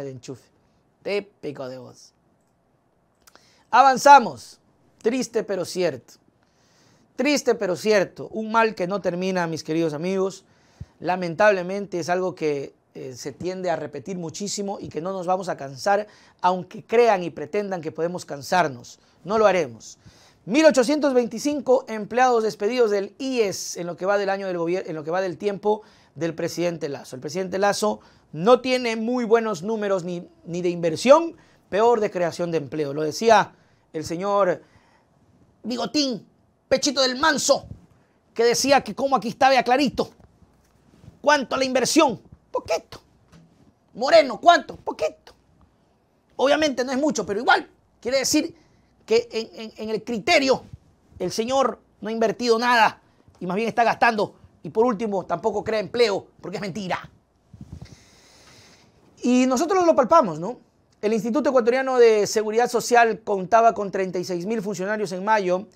de enchufe. Típico de voz. Avanzamos. Triste pero cierto. Triste pero cierto. Un mal que no termina, mis queridos amigos. Lamentablemente es algo que eh, se tiende a repetir muchísimo y que no nos vamos a cansar, aunque crean y pretendan que podemos cansarnos. No lo haremos. 1825 empleados despedidos del IES en lo que va del año del gobierno, en lo que va del tiempo del presidente Lazo. El presidente Lazo no tiene muy buenos números ni, de inversión, peor de creación de empleo. Lo decía el señor Bigotín, Pechito del Manso, que decía que como aquí estaba clarito. ¿Cuánto la inversión? Poquito. Moreno, ¿cuánto? Poquito. Obviamente no es mucho, pero igual. Quiere decir que en, en el criterio el señor no ha invertido nada y más bien está gastando y por último, tampoco crea empleo, porque es mentira. Y nosotros lo palpamos, ¿no? El Instituto Ecuatoriano de Seguridad Social contaba con 36 mil funcionarios en mayo,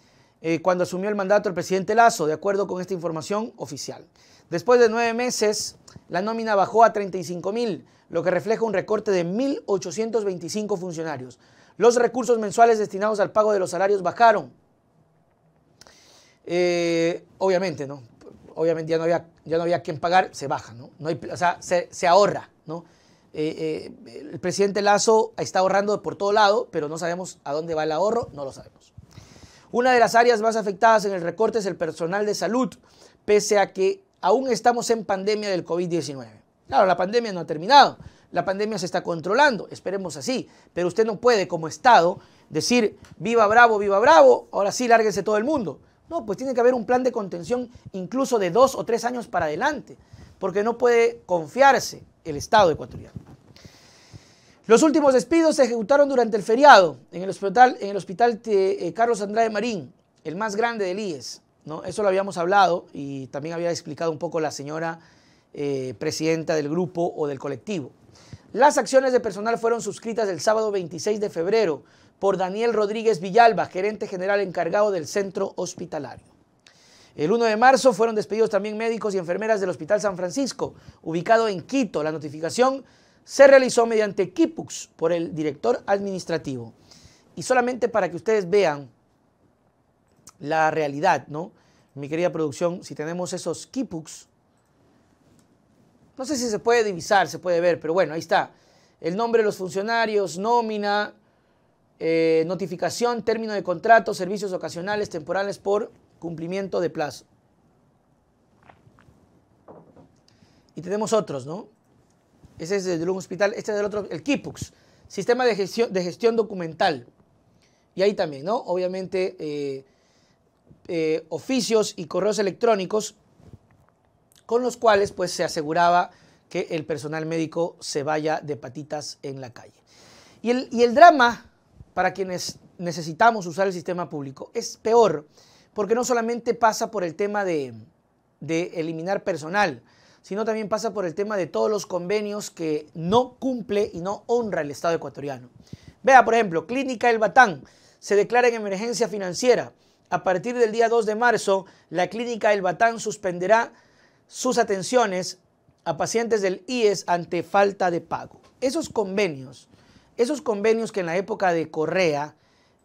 eh, cuando asumió el mandato el presidente Lazo, de acuerdo con esta información oficial. Después de nueve meses, la nómina bajó a 35 mil, lo que refleja un recorte de 1.825 funcionarios. Los recursos mensuales destinados al pago de los salarios bajaron. Eh, obviamente, ¿no? obviamente ya no había, ya no había quien pagar, se baja, ¿no? hay, o sea, se, ahorra, ¿no? Eh, eh, el presidente Lazo está ahorrando por todo lado, pero no sabemos a dónde va el ahorro, no lo sabemos. Una de las áreas más afectadas en el recorte es el personal de salud, pese a que aún estamos en pandemia del COVID-19. Claro, la pandemia no ha terminado, la pandemia se está controlando, esperemos así, pero usted no puede como Estado decir, viva Bravo, viva Bravo, ahora sí, lárguese todo el mundo. No, pues tiene que haber un plan de contención incluso de dos o tres años para adelante, porque no puede confiarse el Estado ecuatoriano. Los últimos despidos se ejecutaron durante el feriado en el hospital, eh, Carlos Andrade Marín, el más grande del IES. ¿no? Eso lo habíamos hablado y también había explicado un poco la señora eh, presidenta del grupo o del colectivo. Las acciones de personal fueron suscritas el sábado 26 de febrero por Daniel Rodríguez Villalba, gerente general encargado del centro hospitalario. El 1 de marzo fueron despedidos también médicos y enfermeras del Hospital San Francisco, ubicado en Quito. La notificación se realizó mediante Kipux por el director administrativo. Y solamente para que ustedes vean la realidad, ¿no? Mi querida producción, si tenemos esos Kipux, no sé si se puede divisar, se puede ver, pero bueno, ahí está. El nombre de los funcionarios, nómina, eh, notificación, término de contrato, servicios ocasionales, temporales por cumplimiento de plazo. Y tenemos otros, ¿no? Ese es del hospital, este es del otro, el KIPUX, Sistema de Gestión, de gestión Documental. Y ahí también, ¿no? Obviamente, eh, eh, oficios y correos electrónicos con los cuales pues se aseguraba que el personal médico se vaya de patitas en la calle. y el drama para quienes necesitamos usar el sistema público. Es peor, porque no solamente pasa por el tema de, eliminar personal, sino también pasa por el tema de todos los convenios que no cumple y no honra el Estado ecuatoriano. Vea, por ejemplo, Clínica El Batán se declara en emergencia financiera. A partir del día 2 de marzo, la Clínica El Batán suspenderá sus atenciones a pacientes del IES ante falta de pago. Esos convenios esos convenios que en la época de Correa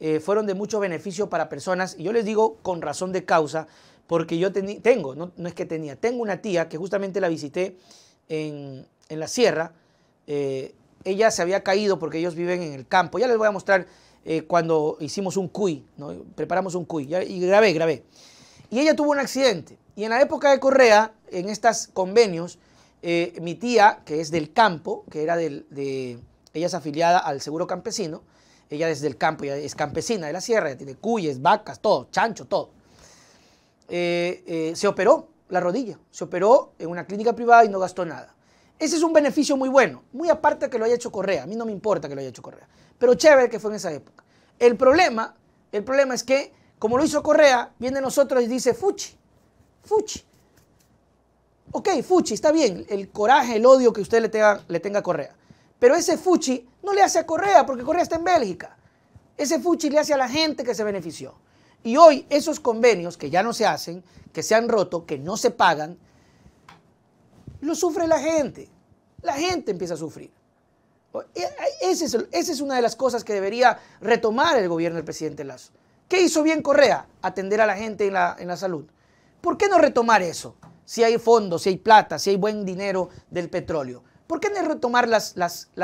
eh, fueron de mucho beneficio para personas, y yo les digo con razón de causa, porque yo tengo, no, es que tenía, tengo una tía que justamente la visité en, la sierra, eh, ella se había caído porque ellos viven en el campo, ya les voy a mostrar eh, cuando hicimos un cuy, preparamos un cuy, y grabé, grabé. Y ella tuvo un accidente, y en la época de Correa, en estos convenios, mi tía, que es del campo, que era del, de, ella es afiliada al Seguro Campesino. Ella desde el campo, es campesina de la sierra, ella tiene cuyes, vacas, todo, chancho, todo. Eh, eh, se operó la rodilla, se operó en una clínica privada y no gastó nada. Ese es un beneficio muy bueno, muy aparte que lo haya hecho Correa, a mí no me importa que lo haya hecho Correa, pero chévere que fue en esa época. El problema, el problema es que, como lo hizo Correa, viene nosotros y dice, fuchi, fuchi. Ok, fuchi, está bien, el coraje, el odio que usted le tenga, le tenga a Correa. Pero ese fuchi no le hace a Correa, porque Correa está en Bélgica. Ese fuchi le hace a la gente que se benefició. Y hoy esos convenios que ya no se hacen, que se han roto, que no se pagan, lo sufre la gente. La gente empieza a sufrir. E, e, esa es una de las cosas que debería retomar el gobierno del presidente Lazo. ¿Qué hizo bien Correa? Atender a la gente en la salud. ¿Por qué no retomar eso? Si hay fondos, si hay plata, si hay buen dinero del petróleo. ¿Por qué no retomar las,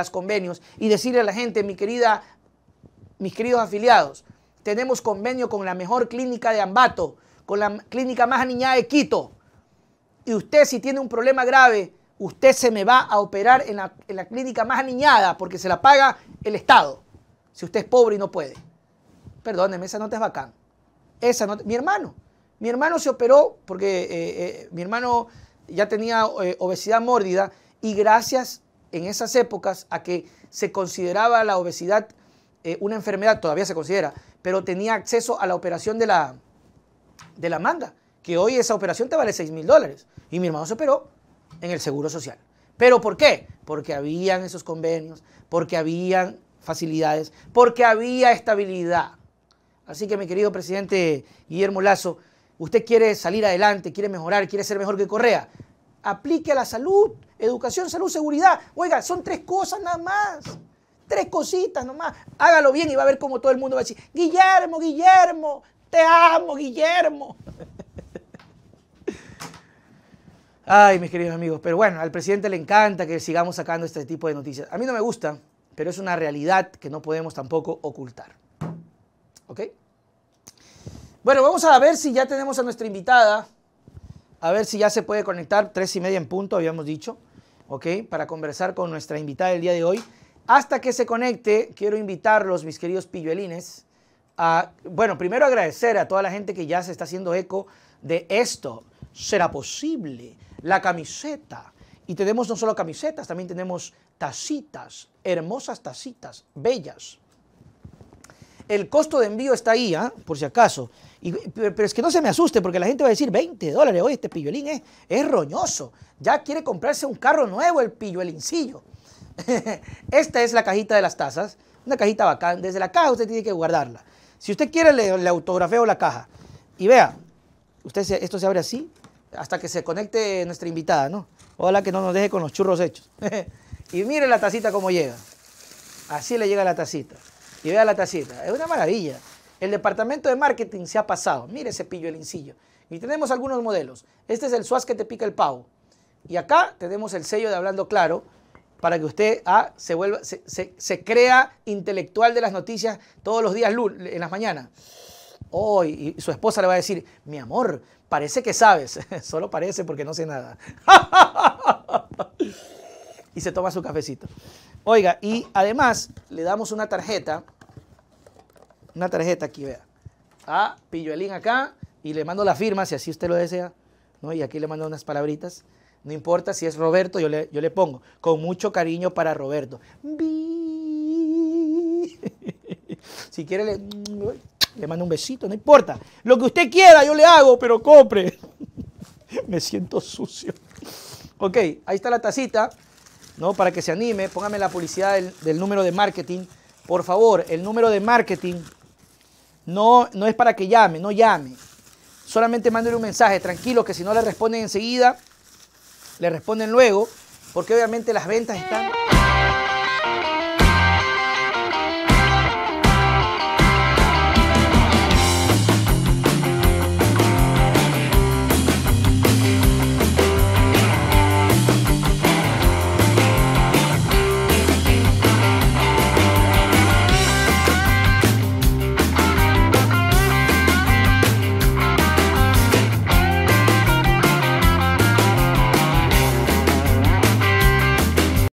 convenios y decirle a la gente, mi querida, mis queridos afiliados, tenemos convenio con la mejor clínica de Ambato, con la clínica más aniñada de Quito. Y usted si tiene un problema grave, usted se me va a operar en la, clínica más aniñada porque se la paga el Estado. Si usted es pobre y no puede. Perdóneme, esa nota es bacán. Esa nota, mi hermano. Mi hermano se operó porque eh, eh, mi hermano ya tenía eh, obesidad mórdida y gracias en esas épocas a que se consideraba la obesidad eh, una enfermedad, todavía se considera, pero tenía acceso a la operación de la, de la manga, que hoy esa operación te vale 6 mil dólares. Y mi hermano se operó en el Seguro Social. ¿Pero por qué? Porque habían esos convenios, porque habían facilidades, porque había estabilidad. Así que mi querido presidente Guillermo Lazo, usted quiere salir adelante, quiere mejorar, quiere ser mejor que Correa aplique a la salud, educación, salud, seguridad. Oiga, son tres cosas nada más. Tres cositas nomás. Hágalo bien y va a ver cómo todo el mundo va a decir, Guillermo, Guillermo, te amo, Guillermo. Ay, mis queridos amigos, pero bueno, al presidente le encanta que sigamos sacando este tipo de noticias. A mí no me gusta, pero es una realidad que no podemos tampoco ocultar. ¿Ok? Bueno, vamos a ver si ya tenemos a nuestra invitada. A ver si ya se puede conectar, tres y media en punto, habíamos dicho, ¿ok? Para conversar con nuestra invitada del día de hoy. Hasta que se conecte, quiero invitarlos, mis queridos pilluelines, a, bueno, primero agradecer a toda la gente que ya se está haciendo eco de esto. ¿Será posible? La camiseta. Y tenemos no solo camisetas, también tenemos tacitas, hermosas tacitas, bellas, el costo de envío está ahí, ¿ah? por si acaso. Y, pero es que no se me asuste, porque la gente va a decir 20 dólares. Oye, este pillolín, es, roñoso. Ya quiere comprarse un carro nuevo, el pilluelincillo. Esta es la cajita de las tazas. Una cajita bacán. Desde la caja usted tiene que guardarla. Si usted quiere, le, le autografeo la caja. Y vea, usted esto se abre así hasta que se conecte nuestra invitada, ¿no? Ojalá que no nos deje con los churros hechos. y mire la tacita como llega. Así le llega la tacita y vea la tacita. Es una maravilla. El departamento de marketing se ha pasado. Mire ese pillo, el incillo. Y tenemos algunos modelos. Este es el suaz que te pica el pavo. Y acá tenemos el sello de Hablando Claro para que usted ah, se, vuelva, se, crea intelectual de las noticias todos los días en las mañanas. Hoy, y su esposa le va a decir, mi amor, parece que sabes. Solo parece porque no sé nada. y se toma su cafecito. Oiga, y además le damos una tarjeta, una tarjeta aquí, vea, a Pilluelín acá y le mando la firma si así usted lo desea, ¿no? Y aquí le mando unas palabritas. No importa si es Roberto, yo le, yo le pongo. Con mucho cariño para Roberto. Si quiere, le, le mando un besito, no importa. Lo que usted quiera, yo le hago, pero compre. Me siento sucio. Ok, ahí está la tacita. ¿no? Para que se anime, póngame la publicidad del, número de marketing. Por favor, el número de marketing no, no es para que llame, no llame. Solamente mándele un mensaje, tranquilo, que si no le responden enseguida, le responden luego, porque obviamente las ventas están...